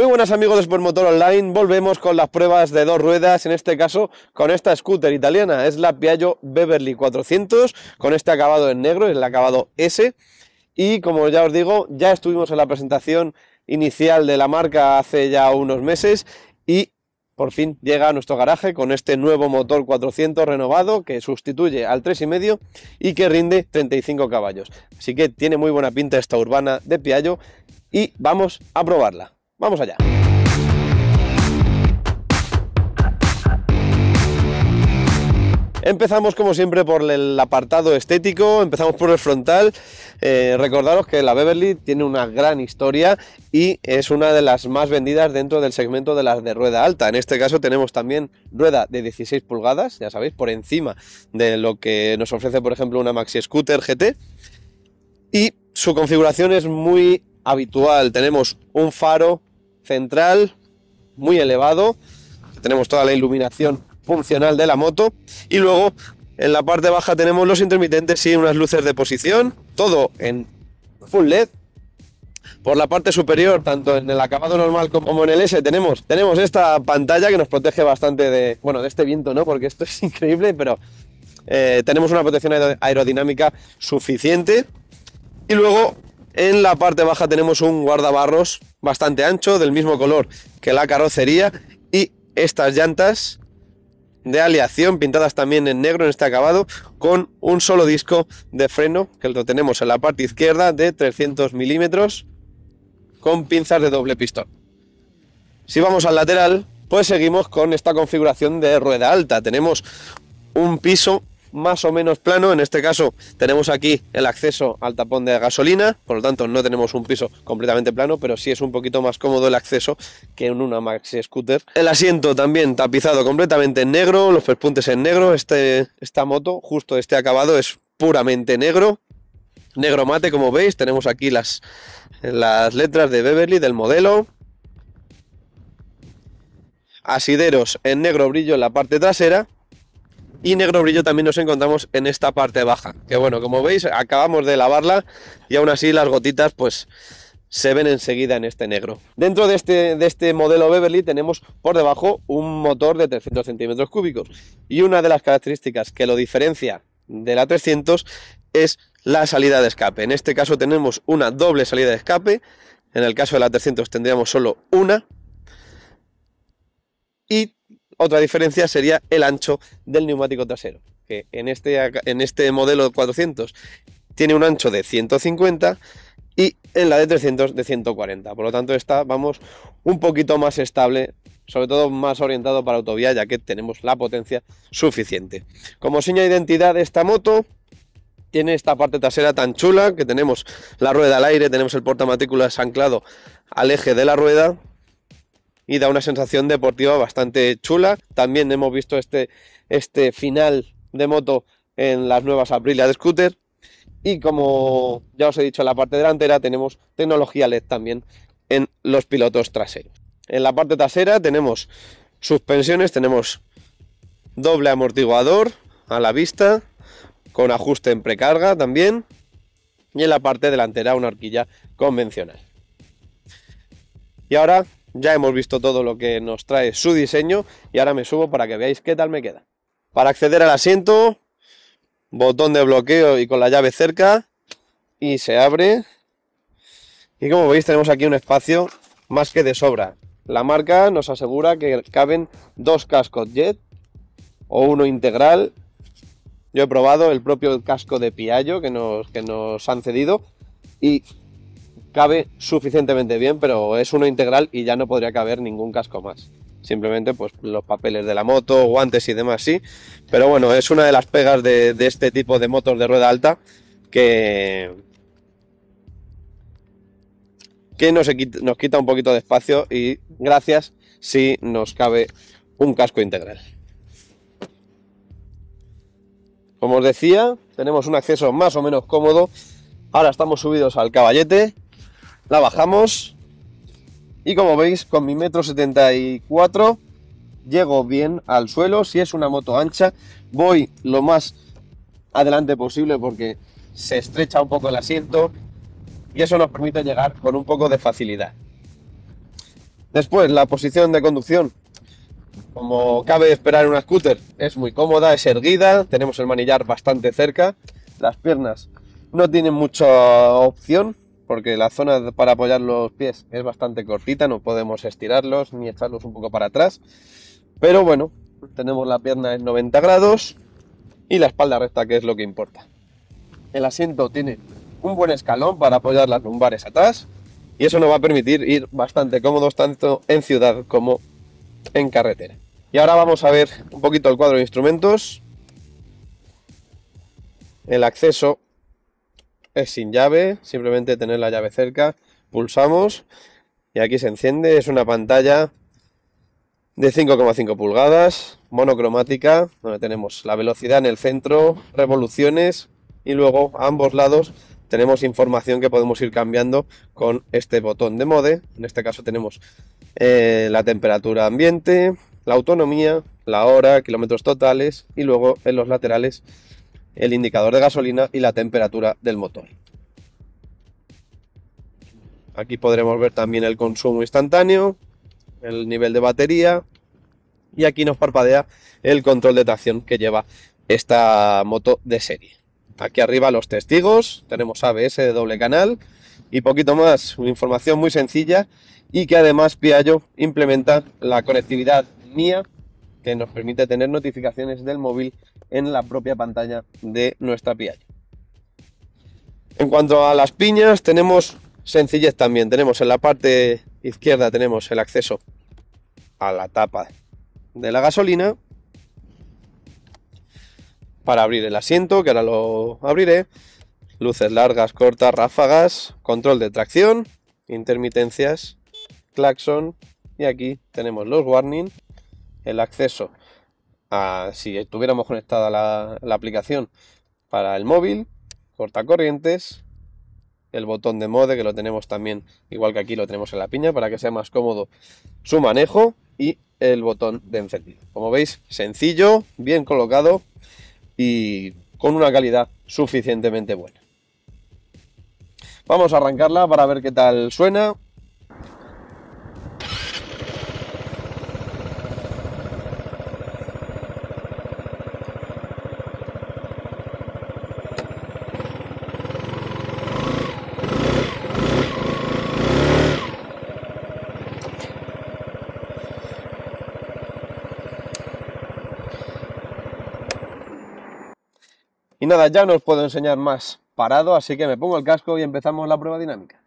Muy buenas amigos de Motor Online, volvemos con las pruebas de dos ruedas, en este caso con esta scooter italiana, es la Piaggio Beverly 400, con este acabado en negro, es el acabado S, y como ya os digo, ya estuvimos en la presentación inicial de la marca hace ya unos meses, y por fin llega a nuestro garaje con este nuevo motor 400 renovado que sustituye al 3,5 y que rinde 35 caballos. Así que tiene muy buena pinta esta urbana de Piaggio y vamos a probarla. Vamos allá. Empezamos como siempre por el apartado estético, empezamos por el frontal. Eh, recordaros que la Beverly tiene una gran historia y es una de las más vendidas dentro del segmento de las de rueda alta. En este caso tenemos también rueda de 16 pulgadas, ya sabéis, por encima de lo que nos ofrece por ejemplo una Maxi Scooter GT. Y su configuración es muy habitual. Tenemos un faro, central muy elevado. Tenemos toda la iluminación funcional de la moto. Y luego en la parte baja tenemos los intermitentes y unas luces de posición. Todo en full LED. Por la parte superior, tanto en el acabado normal como en el S, tenemos, tenemos esta pantalla que nos protege bastante de, bueno, de este viento, ¿no? Porque esto es increíble, pero eh, tenemos una protección aerodinámica suficiente. Y luego en la parte baja tenemos un guardabarros bastante ancho, del mismo color que la carrocería. Y estas llantas de aleación, pintadas también en negro en este acabado, con un solo disco de freno, que lo tenemos en la parte izquierda de 300 milímetros, con pinzas de doble pistón. Si vamos al lateral, pues seguimos con esta configuración de rueda alta. Tenemos un piso más o menos plano. En este caso tenemos aquí el acceso al tapón de gasolina, por lo tanto no tenemos un piso completamente plano, pero sí es un poquito más cómodo el acceso que en una maxi scooter. El asiento también tapizado completamente en negro, los perpuntes en negro. Este, esta moto, justo este acabado, es puramente negro. Negro mate, como veis, tenemos aquí las, las letras de Beverly del modelo. Asideros en negro brillo en la parte trasera y negro brillo también nos encontramos en esta parte baja. Que bueno, como veis, acabamos de lavarla y aún así las gotitas pues se ven enseguida en este negro. Dentro de este, de este modelo Beverly tenemos por debajo un motor de 300 centímetros cúbicos y una de las características que lo diferencia de la 300 es la salida de escape. En este caso tenemos una doble salida de escape, en el caso de la 300 tendríamos solo una y otra diferencia sería el ancho del neumático trasero, que en este, en este modelo 400 tiene un ancho de 150 y en la de 300 de 140. Por lo tanto, está, vamos, un poquito más estable, sobre todo más orientado para autovía, ya que tenemos la potencia suficiente. Como seña de identidad de esta moto, tiene esta parte trasera tan chula, que tenemos la rueda al aire, tenemos el portamatrículas anclado al eje de la rueda, y da una sensación deportiva bastante chula. También hemos visto este, este final de moto en las nuevas Aprilia de Scooter. Y como ya os he dicho, en la parte delantera tenemos tecnología LED también en los pilotos traseros. En la parte trasera tenemos suspensiones, tenemos doble amortiguador a la vista, con ajuste en precarga también. Y en la parte delantera una horquilla convencional. Y ahora ya hemos visto todo lo que nos trae su diseño y ahora me subo para que veáis qué tal me queda. Para acceder al asiento, botón de bloqueo y con la llave cerca y se abre. Y como veis tenemos aquí un espacio más que de sobra. La marca nos asegura que caben dos cascos jet o uno integral. Yo he probado el propio casco de Piaggio que nos, que nos han cedido y cabe suficientemente bien, pero es uno integral y ya no podría caber ningún casco más. Simplemente pues los papeles de la moto, guantes y demás sí. Pero bueno, es una de las pegas de, este tipo de motos de rueda alta que, que nos, nos quita un poquito de espacio y gracias si nos cabe un casco integral. Como os decía, tenemos un acceso más o menos cómodo. Ahora estamos subidos al caballete la bajamos y como veis con mi metro 74 llego bien al suelo, si es una moto ancha voy lo más adelante posible porque se estrecha un poco el asiento y eso nos permite llegar con un poco de facilidad. Después la posición de conducción, como cabe esperar en una scooter, es muy cómoda, es erguida, tenemos el manillar bastante cerca, las piernas no tienen mucha opción, porque la zona para apoyar los pies es bastante cortita, no podemos estirarlos ni echarlos un poco para atrás. Pero bueno, tenemos la pierna en 90 grados y la espalda recta, que es lo que importa. El asiento tiene un buen escalón para apoyar las lumbares atrás y eso nos va a permitir ir bastante cómodos tanto en ciudad como en carretera. Y ahora vamos a ver un poquito el cuadro de instrumentos, el acceso es sin llave, simplemente tener la llave cerca, pulsamos y aquí se enciende, es una pantalla de 5,5 pulgadas, monocromática, donde tenemos la velocidad en el centro, revoluciones y luego a ambos lados tenemos información que podemos ir cambiando con este botón de mode. En este caso tenemos eh, la temperatura ambiente, la autonomía, la hora, kilómetros totales y luego en los laterales el indicador de gasolina y la temperatura del motor. Aquí podremos ver también el consumo instantáneo, el nivel de batería y aquí nos parpadea el control de tracción que lleva esta moto de serie. Aquí arriba los testigos, tenemos ABS de doble canal y poquito más, información muy sencilla y que además Piaggio implementa la conectividad mía que nos permite tener notificaciones del móvil en la propia pantalla de nuestra piña. En cuanto a las piñas, tenemos sencillez también. Tenemos en la parte izquierda tenemos el acceso a la tapa de la gasolina para abrir el asiento, que ahora lo abriré. Luces largas, cortas, ráfagas, control de tracción, intermitencias, claxon y aquí tenemos los warning, el acceso si estuviéramos conectada la, la aplicación para el móvil, cortacorrientes, el botón de mode que lo tenemos también, igual que aquí lo tenemos en la piña, para que sea más cómodo su manejo y el botón de encendido. Como veis, sencillo, bien colocado y con una calidad suficientemente buena. Vamos a arrancarla para ver qué tal suena nada, ya no os puedo enseñar más parado, así que me pongo el casco y empezamos la prueba dinámica.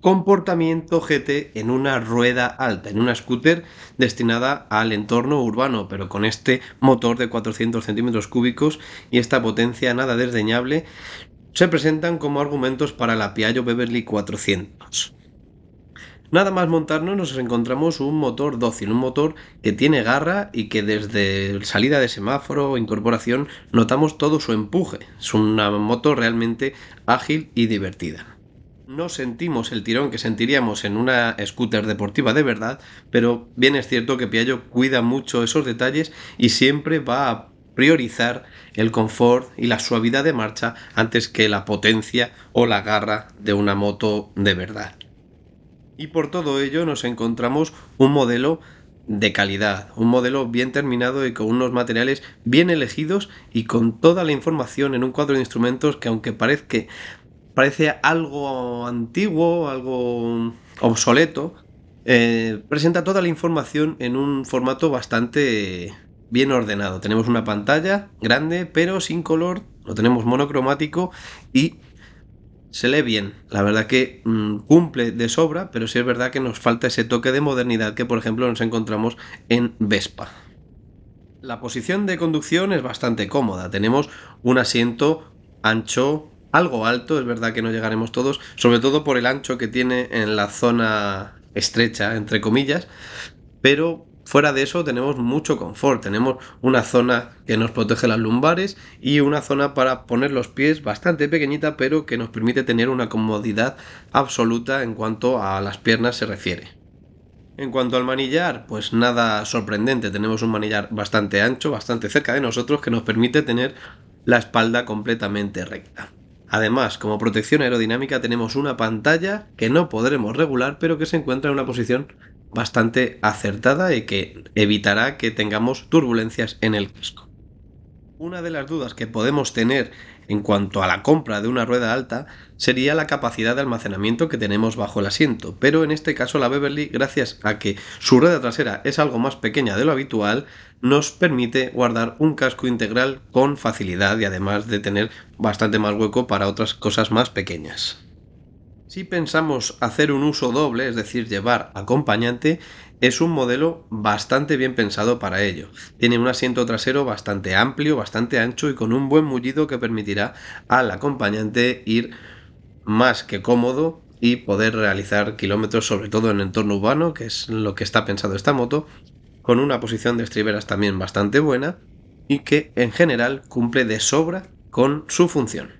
Comportamiento GT en una rueda alta, en una scooter destinada al entorno urbano, pero con este motor de 400 centímetros cúbicos y esta potencia nada desdeñable, se presentan como argumentos para la Piaggio Beverly 400. Nada más montarnos nos encontramos un motor dócil, un motor que tiene garra y que desde salida de semáforo o incorporación notamos todo su empuje. Es una moto realmente ágil y divertida. No sentimos el tirón que sentiríamos en una scooter deportiva de verdad, pero bien es cierto que Piaggio cuida mucho esos detalles y siempre va a priorizar el confort y la suavidad de marcha antes que la potencia o la garra de una moto de verdad. Y por todo ello nos encontramos un modelo de calidad, un modelo bien terminado y con unos materiales bien elegidos y con toda la información en un cuadro de instrumentos que aunque parezca, parece algo antiguo, algo obsoleto, eh, presenta toda la información en un formato bastante bien ordenado. Tenemos una pantalla grande pero sin color, lo tenemos monocromático y se lee bien, la verdad que mm, cumple de sobra, pero sí es verdad que nos falta ese toque de modernidad que por ejemplo nos encontramos en Vespa. La posición de conducción es bastante cómoda, tenemos un asiento ancho, algo alto, es verdad que no llegaremos todos, sobre todo por el ancho que tiene en la zona estrecha, entre comillas, pero Fuera de eso tenemos mucho confort, tenemos una zona que nos protege las lumbares y una zona para poner los pies bastante pequeñita pero que nos permite tener una comodidad absoluta en cuanto a las piernas se refiere. En cuanto al manillar, pues nada sorprendente, tenemos un manillar bastante ancho, bastante cerca de nosotros que nos permite tener la espalda completamente recta. Además, como protección aerodinámica tenemos una pantalla que no podremos regular, pero que se encuentra en una posición bastante acertada y que evitará que tengamos turbulencias en el casco. Una de las dudas que podemos tener en cuanto a la compra de una rueda alta sería la capacidad de almacenamiento que tenemos bajo el asiento, pero en este caso la Beverly, gracias a que su rueda trasera es algo más pequeña de lo habitual, nos permite guardar un casco integral con facilidad y además de tener bastante más hueco para otras cosas más pequeñas. Si pensamos hacer un uso doble, es decir, llevar acompañante, es un modelo bastante bien pensado para ello. Tiene un asiento trasero bastante amplio, bastante ancho y con un buen mullido que permitirá al acompañante ir más que cómodo y poder realizar kilómetros, sobre todo en entorno urbano, que es lo que está pensado esta moto, con una posición de estriberas también bastante buena y que en general cumple de sobra con su función.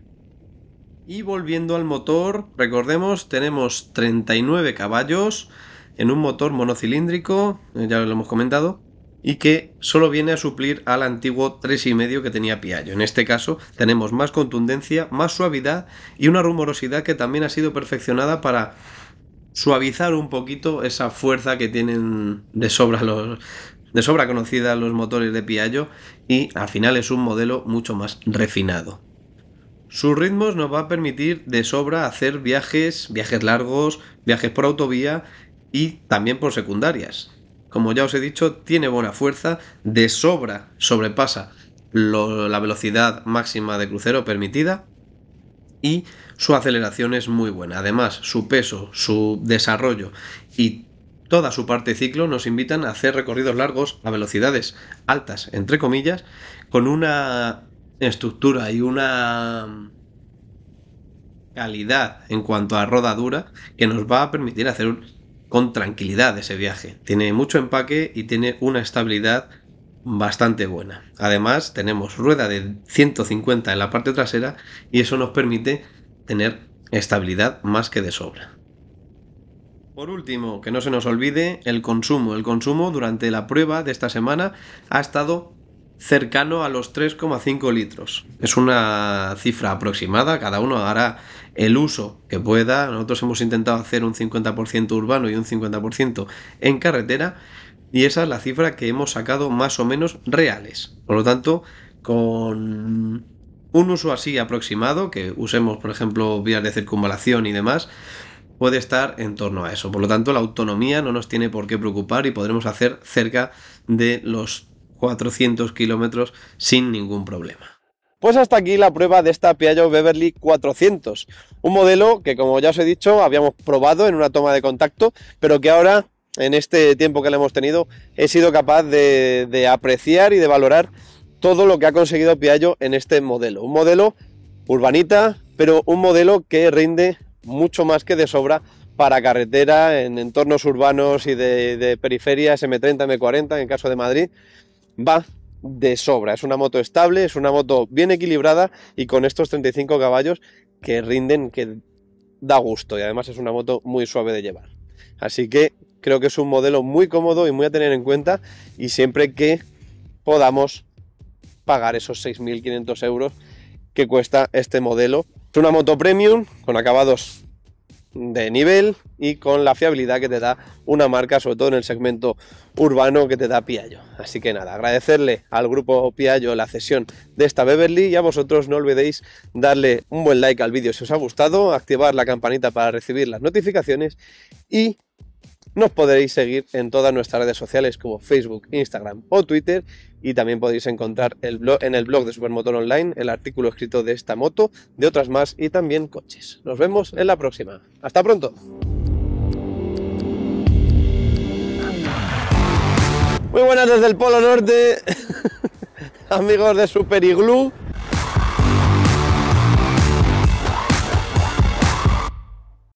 Y volviendo al motor, recordemos, tenemos 39 caballos en un motor monocilíndrico, eh, ya lo hemos comentado, y que solo viene a suplir al antiguo 3,5 que tenía Piaggio. En este caso tenemos más contundencia, más suavidad y una rumorosidad que también ha sido perfeccionada para suavizar un poquito esa fuerza que tienen de sobra de sobra conocida los motores de Piaggio y al final es un modelo mucho más refinado. Sus ritmos nos va a permitir de sobra hacer viajes, viajes largos, viajes por autovía y también por secundarias. Como ya os he dicho, tiene buena fuerza, de sobra sobrepasa la velocidad máxima de crucero permitida y su aceleración es muy buena. Además, su peso, su desarrollo y toda su parte ciclo nos invitan a hacer recorridos largos a velocidades altas, entre comillas, con una estructura y una calidad en cuanto a rodadura que nos va a permitir hacer con tranquilidad ese viaje. Tiene mucho empaque y tiene una estabilidad bastante buena. Además, tenemos rueda de 150 en la parte trasera y eso nos permite tener estabilidad más que de sobra. Por último, que no se nos olvide el consumo. El consumo durante la prueba de esta semana ha estado cercano a los 3,5 litros. Es una cifra aproximada, cada uno hará el uso que pueda. Nosotros hemos intentado hacer un 50% urbano y un 50% en carretera y esa es la cifra que hemos sacado más o menos reales. Por lo tanto, con un uso así aproximado, que usemos por ejemplo vías de circunvalación y demás, puede estar en torno a eso. Por lo tanto, la autonomía no nos tiene por qué preocupar y podremos hacer cerca de los 400 kilómetros sin ningún problema. Pues hasta aquí la prueba de esta Piaggio Beverly 400, un modelo que como ya os he dicho habíamos probado en una toma de contacto, pero que ahora en este tiempo que le hemos tenido he sido capaz de, apreciar y de valorar todo lo que ha conseguido Piaggio en este modelo. Un modelo urbanita, pero un modelo que rinde mucho más que de sobra para carretera en entornos urbanos y de periferias M30, M40 en el caso de Madrid va de sobra. Es una moto estable, es una moto bien equilibrada y con estos 35 caballos que rinden, que da gusto y además es una moto muy suave de llevar. Así que creo que es un modelo muy cómodo y muy a tener en cuenta y siempre que podamos pagar esos 6.500 euros que cuesta este modelo. Es una moto premium con acabados de nivel y con la fiabilidad que te da una marca, sobre todo en el segmento urbano que te da Piaggio. Así que nada, agradecerle al grupo Piaggio la cesión de esta Beverly y a vosotros no olvidéis darle un buen like al vídeo si os ha gustado, activar la campanita para recibir las notificaciones y nos podréis seguir en todas nuestras redes sociales como Facebook, Instagram o Twitter y también podéis encontrar el blog, en el blog de Supermotor Online el artículo escrito de esta moto, de otras más y también coches. Nos vemos en la próxima. Hasta pronto. Muy buenas desde el Polo Norte, amigos de Super